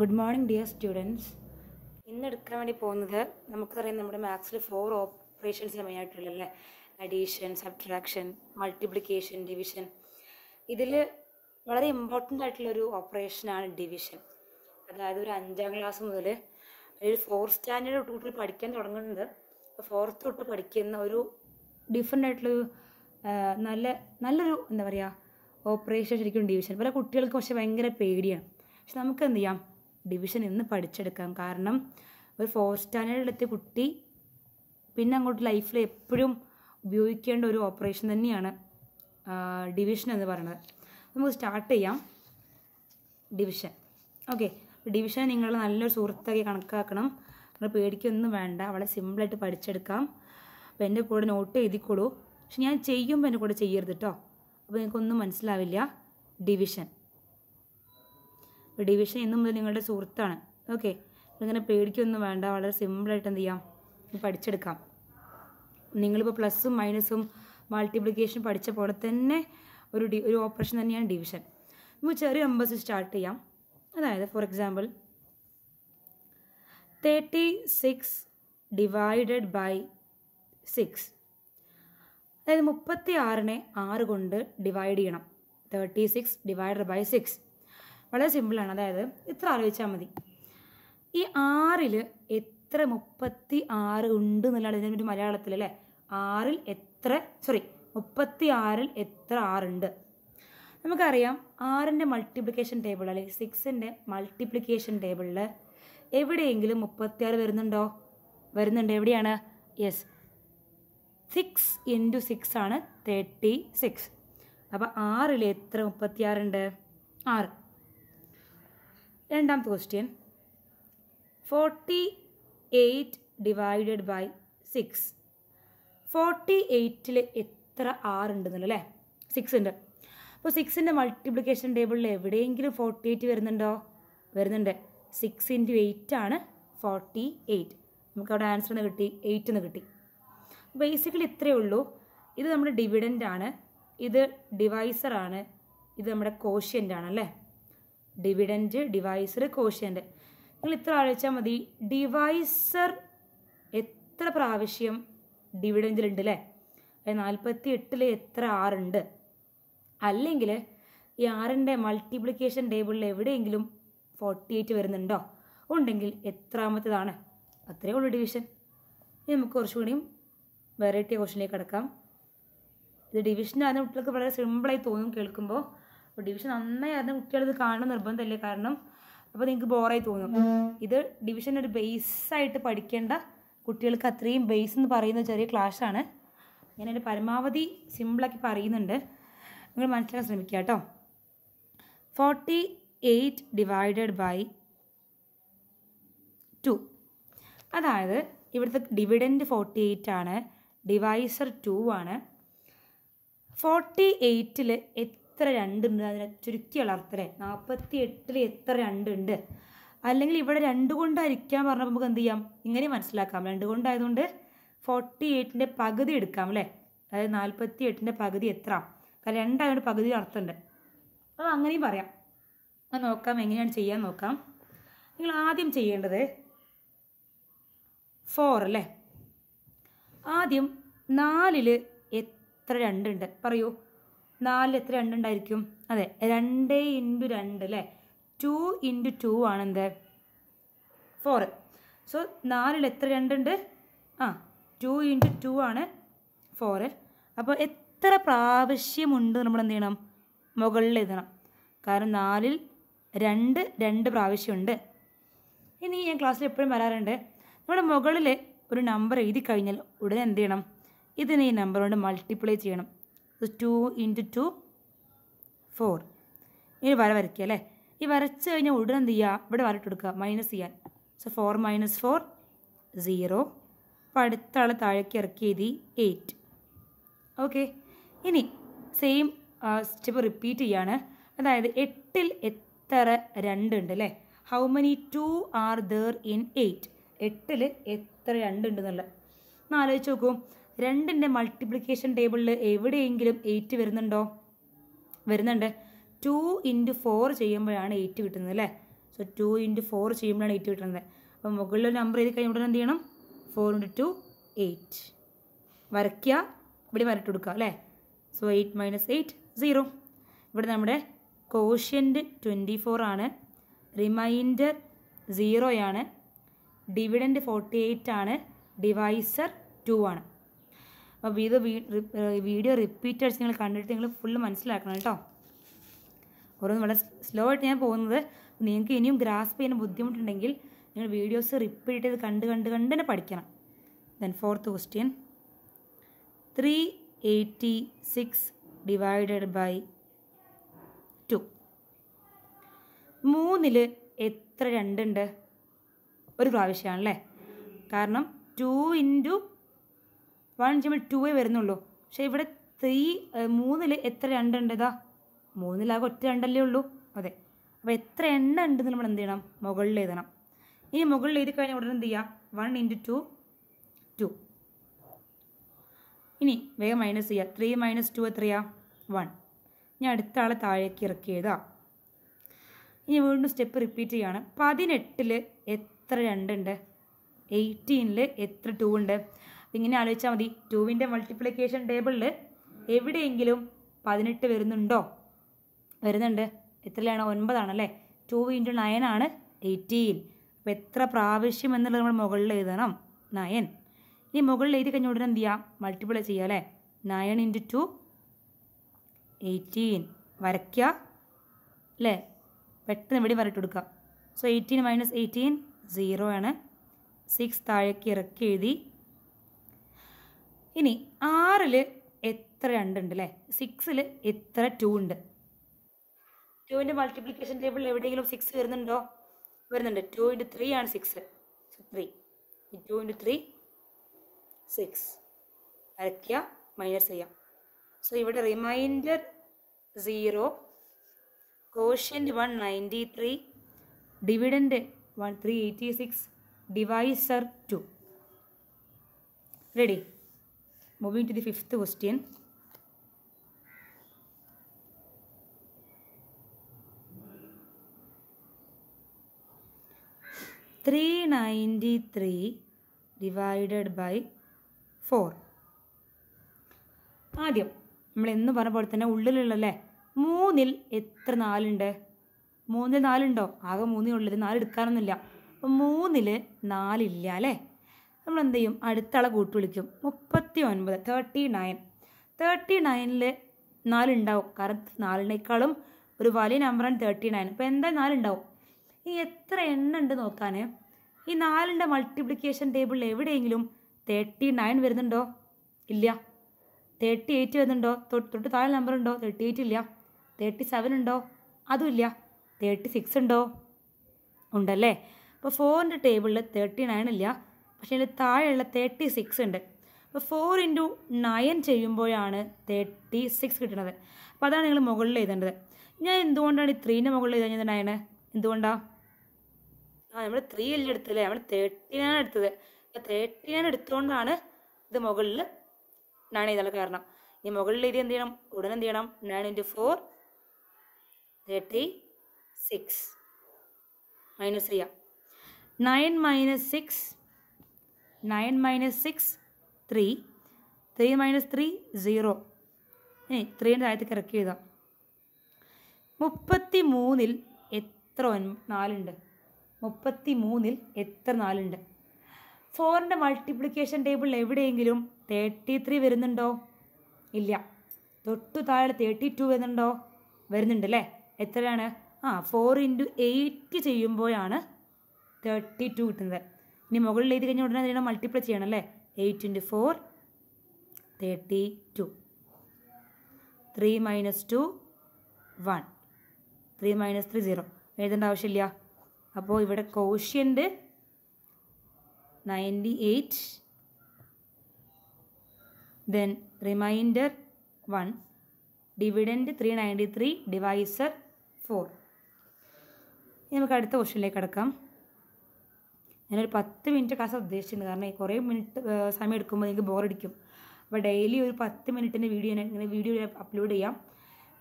Good morning dear students ഇന്ന് എടുക്കാൻ വേണ്ടി പോകുന്നത് നമുക്കറിയാം നമ്മുടെ മാത്സിൽ ഫോർ ഓപ്പറേഷൻസ് മെയിനായിട്ടുള്ളല്ലേ അഡീഷൻ സബ്ട്രാക്ഷൻ മൾട്ടിപ്ലിക്കേഷൻ ഡിവിഷൻ ഇതിൽ വളരെ ഇമ്പോർട്ടൻ്റ് ആയിട്ടുള്ളൊരു ഓപ്പറേഷനാണ് ഡിവിഷൻ അതായത് ഒരു അഞ്ചാം ക്ലാസ് മുതൽ ഒരു ഫോർ സ്റ്റാൻഡേർഡ് തൊട്ട് പഠിക്കാൻ തുടങ്ങുന്നത് ഫോർത്ത് തൊട്ട് പഠിക്കുന്ന ഒരു ഡിഫറെൻ്റ് ആയിട്ടുള്ളൊരു നല്ല നല്ലൊരു എന്താ പറയുക ഓപ്പറേഷൻ ശരിക്കും ഡിവിഷൻ പല കുട്ടികൾക്ക് പക്ഷേ ഭയങ്കര പേടിയാണ് പക്ഷെ നമുക്ക് എന്ത് ചെയ്യാം ഡിവിഷൻ ഇന്ന് പഠിച്ചെടുക്കാം കാരണം ഒരു സ്റ്റാൻഡേർഡ് സ്റ്റാൻഡേർഡിലെത്തിയ കുട്ടി പിന്നെ അങ്ങോട്ട് ലൈഫിൽ എപ്പോഴും ഉപയോഗിക്കേണ്ട ഒരു ഓപ്പറേഷൻ തന്നെയാണ് ഡിവിഷൻ എന്ന് പറയുന്നത് നമുക്ക് സ്റ്റാർട്ട് ചെയ്യാം ഡിവിഷൻ ഓക്കെ ഡിവിഷൻ നിങ്ങൾ നല്ലൊരു സുഹൃത്തൊക്കെ കണക്കാക്കണം നിങ്ങൾ പേടിക്കൊന്നും വേണ്ട അവളെ സിമ്പിളായിട്ട് പഠിച്ചെടുക്കാം അപ്പോൾ എൻ്റെ കൂടെ നോട്ട് എഴുതിക്കൊള്ളൂ പക്ഷെ ഞാൻ ചെയ്യുമ്പോൾ എൻ്റെ കൂടെ ചെയ്യരുത് കേട്ടോ അപ്പോൾ നിങ്ങൾക്കൊന്നും മനസ്സിലാവില്ല ഡിവിഷൻ ഡിവിഷൻ എന്നും മുതൽ നിങ്ങളുടെ സുഹൃത്താണ് ഓക്കെ ഇങ്ങനെ പേടിക്കൊന്നും വേണ്ട വളരെ സിമ്പിളായിട്ട് എന്ത് ചെയ്യാം പഠിച്ചെടുക്കാം നിങ്ങളിപ്പോൾ പ്ലസ്സും മൈനസും മൾട്ടിപ്ലിക്കേഷൻ പഠിച്ച പോലെ തന്നെ ഒരു ഡി ഒരു ഓപ്പറേഷൻ തന്നെയാണ് ഡിവിഷൻ നമുക്ക് ചെറിയ നമ്പേഴ്സ് സ്റ്റാർട്ട് ചെയ്യാം അതായത് for example thirty six divided by six അതായത് മുപ്പത്തി ആറിനെ ആറ് കൊണ്ട് ഡിവൈഡ് ചെയ്യണം thirty six divided by six വളരെ സിമ്പിളാണ് അതായത് ഇത്ര ആലോചിച്ചാൽ മതി ഈ ആറിൽ എത്ര മുപ്പത്തി ആറ് ഉണ്ട് എന്നുള്ളതാണ് ഇതിൻ്റെ മലയാളത്തിൽ അല്ലേ ആറിൽ എത്ര സോറി മുപ്പത്തി ആറിൽ എത്ര ആറുണ്ട് നമുക്കറിയാം ആറിൻ്റെ മൾട്ടിപ്ലിക്കേഷൻ ടേബിൾ അല്ലെങ്കിൽ സിക്സിൻ്റെ മൾട്ടിപ്ലിക്കേഷൻ ടേബിളിൽ എവിടെയെങ്കിലും മുപ്പത്തിയാറ് വരുന്നുണ്ടോ വരുന്നുണ്ട് എവിടെയാണ് യെസ് സിക്സ് ഇൻറ്റു സിക്സ് ആണ് തേർട്ടി സിക്സ് അപ്പോൾ ആറിൽ എത്ര മുപ്പത്തിയാറുണ്ട് ആറ് രണ്ടാമത്തെ question forty eight divided by six forty എയ്റ്റിൽ എത്ര ആറുണ്ടെന്നല്ലോ അല്ലേ സിക്സ് ഉണ്ട് അപ്പോൾ സിക്സിൻ്റെ മൾട്ടിപ്ലിക്കേഷൻ ടേബിളിൽ എവിടെയെങ്കിലും ഫോർട്ടി എയ്റ്റ് വരുന്നുണ്ടോ വരുന്നുണ്ട് സിക്സ് ഇൻറ്റു എയ്റ്റ് ആണ് ഫോർട്ടി എയ്റ്റ് നമുക്ക് അവിടെ ആൻസർ നിന്ന് കിട്ടി എയ്റ്റ് എന്ന് കിട്ടി ബേസിക്കലി ഇത്രയേ ഉള്ളൂ ഇത് നമ്മുടെ ഡിവിഡൻ്റ് ആണ് ഇത് ഡിവൈസറാണ് ഇത് നമ്മുടെ കോഷ്യൻ്റ് ആണല്ലേ ഡിവിഡൻറ്റ് ഡിവൈസർ കോഷ്യൻ്റ് നിങ്ങൾ ഇത്ര ആലോചിച്ചാൽ മതി ഡിവൈസർ എത്ര പ്രാവശ്യം ഡിവിഡൻറ്റിലുണ്ട് അല്ലേ നാൽപ്പത്തി എട്ടിൽ എത്ര ആറുണ്ട് അല്ലെങ്കിൽ ഈ ആറിൻ്റെ മൾട്ടിപ്ലിക്കേഷൻ ടേബിളിൽ എവിടെയെങ്കിലും ഫോർട്ടി എയ്റ്റ് വരുന്നുണ്ടോ ഉണ്ടെങ്കിൽ എത്രാമത്തേതാണ് അത്രയേ ഉള്ളൂ ഡിവിഷൻ ഇനി നമുക്ക് കുറച്ചുകൂടിയും വെറൈറ്റി ക്വസ്റ്റിനിലേക്ക് കിടക്കാം ഇത് ഡിവിഷൻ ആദ്യം കുട്ടികൾക്ക് വളരെ സിമ്പിളായി തോന്നും കേൾക്കുമ്പോൾ അപ്പോൾ ഡിവിഷൻ നന്നായിരുന്നു കുട്ടികളിത് കാണണം നിർബന്ധമല്ലേ കാരണം അപ്പോൾ നിങ്ങൾക്ക് ബോറായി തോന്നും ഇത് ഡിവിഷൻ ഒരു ബേസായിട്ട് പഠിക്കേണ്ട കുട്ടികൾക്ക് അത്രയും ബേസ് എന്ന് പറയുന്ന ചെറിയ ക്ലാസ്സാണ് ഞാനതിൻ്റെ പരമാവധി സിമ്പിളാക്കി പറയുന്നുണ്ട് നിങ്ങൾ മനസ്സിലാക്കാൻ ശ്രമിക്കുക കേട്ടോ forty eight divided by two അതായത് ഇവിടുത്തെ ഡിവിഡൻറ്റ് ഫോർട്ടി എയ്റ്റ് ആണ് ഡിവൈസർ ടു ആണ് ഫോർട്ടി എയ്റ്റിൽ എത്ര രണ്ടുണ്ട് അതിനെ ചുരുക്കി വളർത്തലേ നാൽപ്പത്തി എട്ടിൽ എത്ര രണ്ടുണ്ട് അല്ലെങ്കിൽ ഇവിടെ രണ്ട് കൊണ്ടായിരിക്കാൻ പറഞ്ഞപ്പോൾ നമുക്ക് എന്ത് ചെയ്യാം ഇങ്ങനെ മനസ്സിലാക്കാം രണ്ട് കൊണ്ടായതുകൊണ്ട് ഫോർട്ടി എയ്റ്റിൻ്റെ പകുതി എടുക്കാം അല്ലേ അതായത് നാൽപ്പത്തി എട്ടിൻ്റെ പകുതി എത്ര കാരണം രണ്ടായതുകൊണ്ട് പകുതി അർത്ഥമുണ്ട് അപ്പോൾ അങ്ങനെയും പറയാം അത് നോക്കാം എങ്ങനെയാണ് ചെയ്യാൻ നോക്കാം നിങ്ങൾ ആദ്യം ചെയ്യേണ്ടത് ഫോർ അല്ലേ ആദ്യം നാലിൽ എത്ര രണ്ടുണ്ട് പറയൂ നാല് എത്ര രണ്ടുണ്ടായിരിക്കും അതെ രണ്ട് ഇൻറ്റു രണ്ട് അല്ലേ ടു ഇൻറ്റു ടു ആണെന്ത് എന്ത് ഫോർ സോ നാലിൽ എത്ര രണ്ടുണ്ട് ആ ടു ഇൻറ്റു ടു ആണ് ഫോർ അപ്പോൾ എത്ര പ്രാവശ്യമുണ്ട് നമ്മൾ എന്ത് ചെയ്യണം മുകളിൽ എഴുതണം കാരണം നാലിൽ രണ്ട് രണ്ട് പ്രാവശ്യമുണ്ട് ഇനി ഞാൻ ക്ലാസ്സിൽ എപ്പോഴും വരാറുണ്ട് നമ്മുടെ മുകളിൽ ഒരു നമ്പർ എഴുതി കഴിഞ്ഞാൽ ഉടനെ എന്ത് ചെയ്യണം ഇതിനെ ഈ നമ്പർ കൊണ്ട് മൾട്ടിപ്ലൈ ചെയ്യണം ടു ഇൻറ്റു ടു ഫോർ ഇനി വര വരയ്ക്കുക അല്ലേ ഈ വരച്ച് കഴിഞ്ഞാൽ ഉടനെ എന്ത് ചെയ്യുക ഇവിടെ വരട്ട് കൊടുക്കുക മൈനസ് ചെയ്യാൻ so four minus four zero അപ്പോൾ അടുത്ത ആൾ താഴേക്ക് ഇറക്കിയത് എയ്റ്റ് ഓക്കെ ഇനി സെയിം സ്റ്റെപ്പ് റിപ്പീറ്റ് ചെയ്യാണ് അതായത് എട്ടിൽ എത്ര രണ്ടുണ്ട് അല്ലേ how many two are there in eight എട്ടിൽ എത്ര രണ്ടുണ്ടെന്നുള്ളത് ഒന്ന് ആലോചിച്ച് നോക്കൂ രണ്ടിൻ്റെ മൾട്ടിപ്ലിക്കേഷൻ ടേബിളിൽ എവിടെയെങ്കിലും എയ്റ്റ് വരുന്നുണ്ടോ വരുന്നുണ്ട് ടു ഇൻറ്റു ഫോർ ചെയ്യുമ്പോഴാണ് എയ്റ്റ് കിട്ടുന്നത് അല്ലേ സോ ടു ഇൻറ്റു ഫോർ ചെയ്യുമ്പോഴാണ് എയ്റ്റ് കിട്ടുന്നത് അപ്പോൾ മുകളിൽ നമ്പർ എഴുതി കഴിയുമ്പോൾ എന്ത് ചെയ്യണം ഫോർ ഇൻറ്റു ടു എയ്റ്റ് വരയ്ക്കുക ഇവിടെ വരട്ട് കൊടുക്കുക അല്ലേ so eight minus eight zero ഇവിടെ നമ്മുടെ കോഷ്യൻ്റ് ട്വൻറ്റി ഫോർ ആണ് റിമൈൻഡർ സീറോയാണ് ഡിവിഡൻറ്റ് ഫോർട്ടി എയ്റ്റ് ആണ് ഡിവൈസർ ടു ആണ് അപ്പോൾ ഇത് വീഡിയോ റിപ്പീറ്റ് അടിച്ച് നിങ്ങൾ കണ്ടിട്ട് നിങ്ങൾ ഫുള്ള് മനസ്സിലാക്കണം കേട്ടോ ഓരോന്ന് വളരെ സ്ലോ ആയിട്ട് ഞാൻ പോകുന്നത് നിങ്ങൾക്ക് ഇനിയും ഗ്രാസ്പ് ചെയ്യാൻ ബുദ്ധിമുട്ടുണ്ടെങ്കിൽ നിങ്ങൾ വീഡിയോസ് റിപ്പീറ്റ് ചെയ്ത് കണ്ട് കണ്ട് കണ്ട് തന്നെ പഠിക്കണം then fourth question three eighty six divided by two മൂന്നിൽ എത്ര രണ്ടുണ്ട് ഒരു പ്രാവശ്യമാണല്ലേ കാരണം ടു ഇൻറ്റു വൺ ഇഞ്ച് ടൂവേ വരുന്നുള്ളൂ പക്ഷേ ഇവിടെ ത്രീ മൂന്നിൽ എത്ര രണ്ടുണ്ട് ഇതാ മൂന്നിലാകെ ഒറ്റ രണ്ടല്ലേ ഉള്ളൂ അതെ അപ്പോൾ എത്ര എണ്ണ ഉണ്ടെന്ന് നമ്മൾ എന്ത് ചെയ്യണം മുകളിൽ എഴുതണം ഇനി മുകളിൽ എഴുതി കഴിഞ്ഞാൽ ഉടനെ എന്ത് ചെയ്യുക വൺ ഇൻറ്റു ടു ടു ഇനി വേഗം മൈനസ് ചെയ്യുക ത്രീ മൈനസ് ടു എത്രയാ വൺ ഞാൻ അടുത്ത ആളെ താഴേക്ക് ഇറക്കി എഴുതാം ഇനി വീണ്ടും സ്റ്റെപ്പ് റിപ്പീറ്റ് ചെയ്യുകയാണ് പതിനെട്ടിൽ എത്ര രണ്ടുണ്ട് എയ്റ്റീനിൽ എത്ര ടു ഉണ്ട് ഇങ്ങനെ ആലോചിച്ചാൽ മതി ടുവിൻ്റെ മൾട്ടിപ്ലിക്കേഷൻ ടേബിളിൽ എവിടെയെങ്കിലും പതിനെട്ട് വരുന്നുണ്ടോ വരുന്നുണ്ട് എത്രയാണ് അല്ലേ ടു ഇൻറ്റു നയൻ ആണ് എയ്റ്റീൻ അപ്പോൾ എത്ര പ്രാവശ്യം എന്നുള്ളത് നമ്മൾ മുകളിൽ എഴുതണം നയൻ ഇനി മുകളിൽ എഴുതി കഴിഞ്ഞ ഉടനെ എന്ത് ചെയ്യാം മൾട്ടിപ്ലൈ ചെയ്യുക അല്ലേ നയൻ ഇൻറ്റു ടു എയ്റ്റീൻ വരയ്ക്കുക അല്ലേ പെട്ടെന്ന് ഇവിടെ വരട്ട് കൊടുക്കുക so eighteen minus eighteen zero ആണ് സിക്സ് താഴേക്ക് ഇറക്കി എഴുതി ഇനി ആറിൽ എത്ര രണ്ടുണ്ട് അല്ലേ സിക്സിൽ എത്ര ടു ഉണ്ട് ടുവിൻ്റെ മൾട്ടിപ്ലിക്കേഷൻ ടേബിളിൽ എവിടെയെങ്കിലും സിക്സ് വരുന്നുണ്ടോ വരുന്നുണ്ട് ടു ഇൻറ്റു ത്രീ ആണ് six three two into three six അരയ്ക്കുക മൈനസ് ചെയ്യാം സോ ഇവിടെ remainder zero quotient one ninety three dividend one three eighty six divisor two ready Moving to the fifth question. Three ninety three divided by four. ആദ്യം നമ്മൾ എന്ന് പറഞ്ഞ പോലെ തന്നെ ഉള്ളിലുള്ളല്ലേ മൂന്നിൽ എത്ര നാലുണ്ട് മൂന്നിൽ നാലുണ്ടോ ആകെ മൂന്നേ ഉള്ളത് നാല് എടുക്കാനൊന്നുമില്ല അപ്പം മൂന്നിൽ നാലില്ല അല്ലേ നമ്മൾ എന്ത് ചെയ്യും അടുത്തളെ കൂട്ടി വിളിക്കും മുപ്പത്തി ഒൻപത് തേർട്ടി നയൻ തേർട്ടി നയനിൽ നാലുണ്ടാവും കാരണം നാലിനേക്കാളും ഒരു വലിയ നമ്പറാണ് തേർട്ടി നയൻ അപ്പോൾ എന്താ നാലുണ്ടാവും ഈ എത്ര എണ്ണ ഉണ്ട് നോക്കാൻ ഈ നാലിൻ്റെ മൾട്ടിപ്ലിക്കേഷൻ ടേബിളിൽ എവിടെയെങ്കിലും തേർട്ടി നയൻ വരുന്നുണ്ടോ ഇല്ല തേർട്ടി എയ്റ്റ് വരുന്നുണ്ടോ തൊട്ട് താഴെ നമ്പർ ഉണ്ടോ തേർട്ടി എയ്റ്റ് ഇല്ല തേർട്ടി സെവൻ ഉണ്ടോ അതുമില്ല തേർട്ടി സിക്സ് ഉണ്ടോ ഉണ്ടല്ലേ അപ്പോൾ ഫോറിൻ്റെ ടേബിളിൽ തേർട്ടി നയൻ ഇല്ല പക്ഷെ അതിൻ്റെ താഴെയുള്ള തേർട്ടി സിക്സ് ഉണ്ട് അപ്പോൾ ഫോർ ഇൻറ്റു നയൻ ചെയ്യുമ്പോഴാണ് തേർട്ടി സിക്സ് കിട്ടുന്നത് അപ്പോൾ അതാണ് നിങ്ങൾ മുകളിൽ എഴുതേണ്ടത് ഞാൻ എന്തുകൊണ്ടാണ് ഈ ത്രീൻ്റെ മുകളിൽ എഴുതാൻ നയന് എന്തുകൊണ്ടാണ് ആ നമ്മൾ ത്രീ അല്ലേ എടുത്തില്ലേ നമ്മൾ തേർട്ടി നയൻ എടുത്തത് അപ്പോൾ തേർട്ടി നയൻ എടുത്തുകൊണ്ടാണ് ഇത് മുകളിൽ നയൻ എഴുതാനുള്ള കാരണം ഈ മുകളിൽ എഴുതി എന്ത് ചെയ്യണം ഉടനെ എന്ത് ചെയ്യണം nine into four thirty six minus ചെയ്യാം nine minus six nine minus six three three minus three zero ഇനി ത്രീൻ്റെ താഴത്തേക്ക് ഇറക്കി എഴുതാം മുപ്പത്തി മൂന്നിൽ എത്ര നാലുണ്ട് മുപ്പത്തി മൂന്നിൽ എത്ര നാലുണ്ട് ഫോറിൻ്റെ മൾട്ടിപ്ലിക്കേഷൻ ടേബിളിൽ എവിടെയെങ്കിലും തേർട്ടി ത്രീ വരുന്നുണ്ടോ ഇല്ല തൊട്ടു താഴെ തേർട്ടി ടു വരുന്നുണ്ടോ വരുന്നുണ്ട് അല്ലേ എത്രയാണ് ആ ഫോർ ഇൻറ്റു എയ്റ്റ് ചെയ്യുമ്പോഴാണ് തേർട്ടി ടു കിട്ടുന്നത് ഇനി മുകളിൽ എഴുതി കഴിഞ്ഞ ഉടനെ അതിനെ മൾട്ടിപ്ലൈ ചെയ്യണം അല്ലേ eight into four thirty two three minus two one three minus three zero എഴുതേണ്ട ആവശ്യമില്ല അപ്പോൾ ഇവിടെ quotient ninety eight then remainder one dividend three ninety three divisor four നമുക്ക് അടുത്ത ക്വസ്റ്റ്യനിലേക്ക് കടക്കാം ഞാനൊരു പത്ത് മിനിറ്റ് ക്ലാസ് ഉദ്ദേശിച്ചിട്ടുണ്ട് കാരണം കുറേ മിനിറ്റ് സമയം എടുക്കുമ്പോൾ എനിക്ക് ബോറടിക്കും അപ്പോൾ ഡെയിലി ഒരു പത്ത് മിനിറ്റിൻ്റെ വീഡിയോ ഞാൻ ഇങ്ങനെ വീഡിയോ അപ്ലോഡ് ചെയ്യാം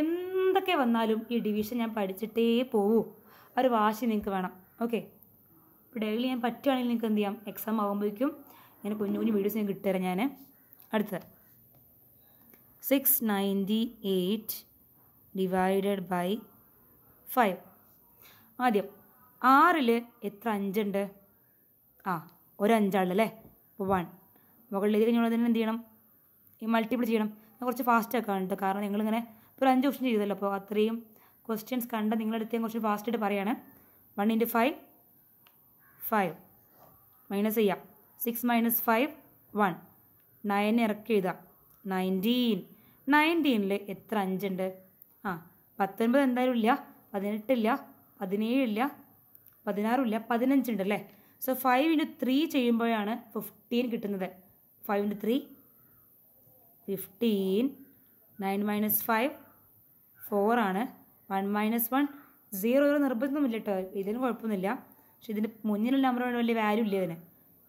എന്തൊക്കെ വന്നാലും ഈ ഡിവിഷൻ ഞാൻ പഠിച്ചിട്ടേ പോവൂ ഒരു വാശി നിങ്ങൾക്ക് വേണം ഓക്കെ ഇപ്പോൾ ഡെയിലി ഞാൻ പറ്റുകയാണെങ്കിൽ നിങ്ങൾക്ക് എന്ത് ചെയ്യാം എക്സാം ആകുമ്പോഴേക്കും ഇങ്ങനെ കുഞ്ഞു കുഞ്ഞു വീഡിയോസ് ഞാൻ കിട്ടുതരാം ഞാൻ അടുത്തത് six ninety eight divided by five ആദ്യം ആറിൽ എത്ര അഞ്ചുണ്ട് ആ ഒരു അഞ്ചാളല്ലേ അപ്പോൾ വൺ മുകളിലേക്ക് കഴിഞ്ഞുള്ളതിന് എന്ത് ചെയ്യണം ഈ മൾട്ടിപ്ലൈ ചെയ്യണം ഞാൻ കുറച്ച് ഫാസ്റ്റ് ആക്കാൻ കേട്ടോ കാരണം നിങ്ങളിങ്ങനെ ഇപ്പോൾ ഒരു അഞ്ച് ക്വസ്റ്റ്യൻ ചെയ്തല്ലോ അപ്പോൾ അത്രയും ക്വസ്റ്റ്യൻസ് കണ്ട് നിങ്ങളുടെ അടുത്ത് കുറച്ച് ഫാസ്റ്റായിട്ട് പറയുകയാണ് one into five five minus ചെയ്യാം six minus five one nine ഇറക്കി എഴുതാം നയൻറ്റീൻ നയൻറ്റീനിൽ എത്ര അഞ്ചുണ്ട് ആ പത്തൊൻപത് എന്തായാലും ഇല്ല പതിനെട്ടില്ല പതിനേഴില്ല പതിനാറുമില്ല പതിനഞ്ചുണ്ട് അല്ലേ സോ ഫൈവ് ഇൻറ്റു ത്രീ ചെയ്യുമ്പോഴാണ് ഫിഫ്റ്റീൻ കിട്ടുന്നത് five into three fifteen nine minus five ഫോറാണ് വൺ മൈനസ് വൺ സീറോ ഒരു നിർബന്ധമില്ല കേട്ടോ ഇതിന് കുഴപ്പമൊന്നുമില്ല പക്ഷെ ഇതിൻ്റെ മുന്നിലുള്ള നമ്പർ നമ്പറോട് വലിയ വാല്യൂ ഇല്ല ഇതിന്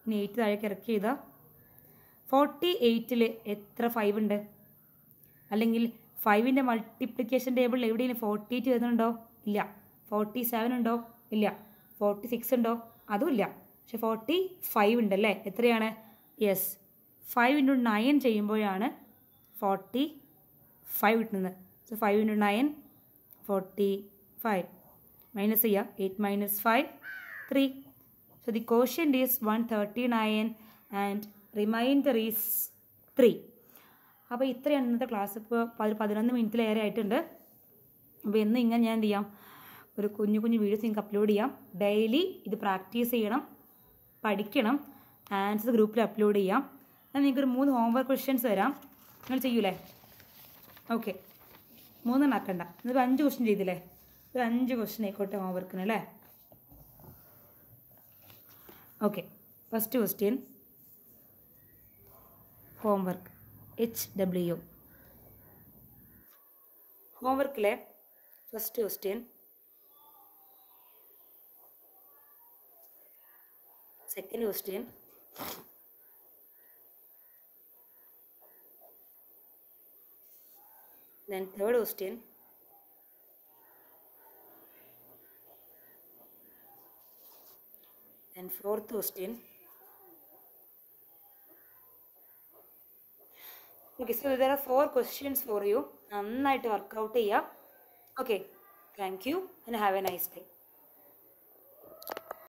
ഇനി എയ്റ്റ് താഴേക്ക് ഇറക്കി ചെയ്താൽ ഫോർട്ടി എയ്റ്റിൽ എത്ര ഫൈവ് ഉണ്ട് അല്ലെങ്കിൽ ഫൈവിൻ്റെ മൾട്ടിപ്ലിക്കേഷൻ ടേബിളിൽ എവിടെയെങ്കിലും ഫോർട്ടി എയ്റ്റ് വരുന്നുണ്ടോ ഇല്ല ഫോർട്ടി സെവൻ ഉണ്ടോ ഇല്ല ഫോർട്ടി സിക്സ് ഉണ്ടോ അതും ഇല്ല പക്ഷെ ഫോർട്ടി ഫൈവ് ഉണ്ട് അല്ലേ എത്രയാണ് യെസ് ഫൈവ് ഇൻറ്റു നയൻ ചെയ്യുമ്പോഴാണ് ഫോർട്ടി ഫൈവ് കിട്ടുന്നത് so five into nine forty five minus ചെയ്യുക eight minus five three so the question is one thirty nine and remainder is three അപ്പോൾ ഇത്രയാണ് ഇന്നത്തെ ക്ലാസ് ഇപ്പോൾ പതി പതിനൊന്ന് മിനിറ്റിലേറെ ആയിട്ടുണ്ട് അപ്പോൾ എന്ന് ഇങ്ങനെ ഞാൻ എന്ത് ചെയ്യാം ഒരു കുഞ്ഞു കുഞ്ഞു വീഡിയോസ് നിങ്ങൾക്ക് അപ്ലോഡ് ചെയ്യാം ഡെയിലി ഇത് പ്രാക്ടീസ് ചെയ്യണം പഠിക്കണം ആൻസർ ഗ്രൂപ്പിൽ അപ്ലോഡ് ചെയ്യാം എന്നാൽ നിങ്ങൾക്കൊരു മൂന്ന് ഹോംവർക്ക് ക്വസ്റ്റ്യൻസ് വരാം നിങ്ങൾ ചെയ്യൂലേ ഓക്കെ മൂന്നെണ്ണം ആക്കണ്ട ഇന്നിപ്പോൾ അഞ്ച് ക്വസ്റ്റ്യൻ ചെയ്തില്ലേ ഒരു അഞ്ച് ക്വസ്റ്റ്യൻ ആയിക്കോട്ടെ ഹോംവർക്കിന് അല്ലേ okay first question homework H W ഹോംവർക്കിലെ first question second question then third question then fourth question okay so there are four questions for you നന്നായിട്ട് വർക്കൗട്ട് ചെയ്യുക okay thank you and have a nice day